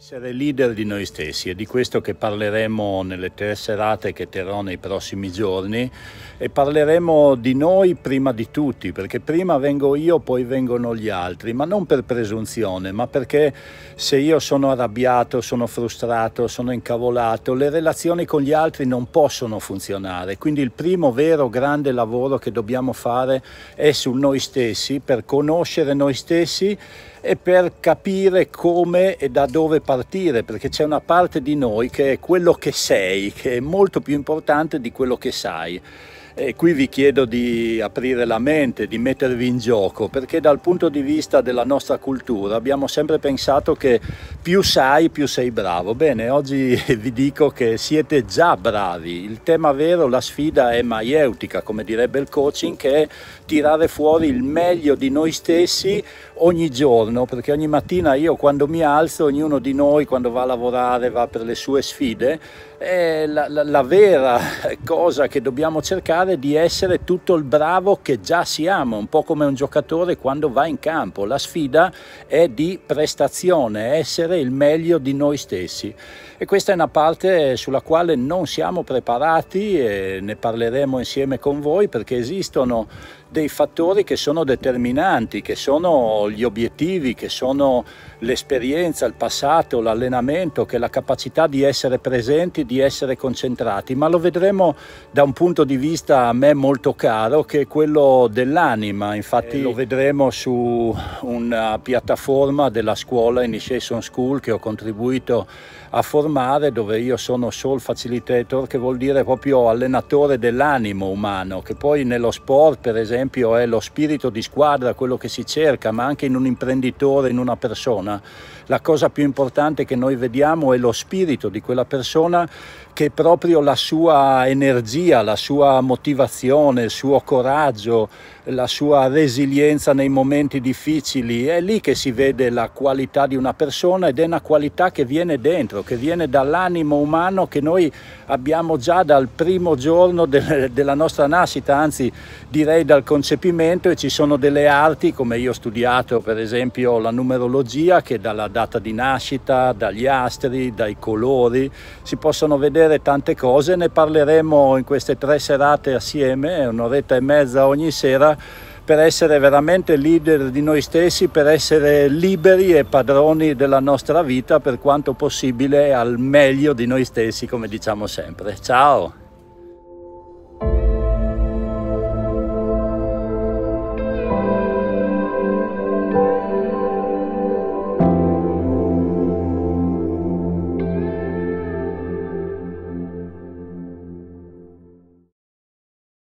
Essere leader di noi stessi, è di questo che parleremo nelle tre serate che terrò nei prossimi giorni e parleremo di noi prima di tutti, perché prima vengo io, poi vengono gli altri, ma non per presunzione, ma perché se io sono arrabbiato, sono frustrato, sono incavolato, le relazioni con gli altri non possono funzionare. Quindi il primo vero grande lavoro che dobbiamo fare è su noi stessi, per conoscere noi stessi e per capire come e da dove partire, perché c'è una parte di noi che è quello che sei, che è molto più importante di quello che sai. E qui vi chiedo di aprire la mente, di mettervi in gioco, perché dal punto di vista della nostra cultura abbiamo sempre pensato che più sai, più sei bravo. Bene, oggi vi dico che siete già bravi. Il tema vero, la sfida è maieutica, come direbbe il coaching, che è tirare fuori il meglio di noi stessi ogni giorno, perché ogni mattina io quando mi alzo, ognuno di noi quando va a lavorare va per le sue sfide, la, la, la vera cosa che dobbiamo cercare è di essere tutto il bravo che già siamo, un po' come un giocatore quando va in campo. La sfida è di prestazione, essere il meglio di noi stessi e questa è una parte sulla quale non siamo preparati e ne parleremo insieme con voi perché esistono dei fattori che sono determinanti, che sono gli obiettivi, che sono l'esperienza, il passato, l'allenamento, che è la capacità di essere presenti, di essere concentrati, ma lo vedremo da un punto di vista a me molto caro che è quello dell'anima, infatti eh, lo vedremo su una piattaforma della scuola Initiation School che ho contribuito a formare dove io sono soul facilitator che vuol dire proprio allenatore dell'animo umano che poi nello sport per esempio esempio è lo spirito di squadra, quello che si cerca, ma anche in un imprenditore, in una persona. La cosa più importante che noi vediamo è lo spirito di quella persona che è proprio la sua energia, la sua motivazione, il suo coraggio, la sua resilienza nei momenti difficili. È lì che si vede la qualità di una persona ed è una qualità che viene dentro, che viene dall'animo umano che noi abbiamo già dal primo giorno de della nostra nascita, anzi direi dal concepimento e ci sono delle arti, come io ho studiato per esempio la numerologia, che dalla data di nascita, dagli astri, dai colori, si possono vedere tante cose, ne parleremo in queste tre serate assieme, un'oretta e mezza ogni sera, per essere veramente leader di noi stessi, per essere liberi e padroni della nostra vita per quanto possibile al meglio di noi stessi, come diciamo sempre. Ciao!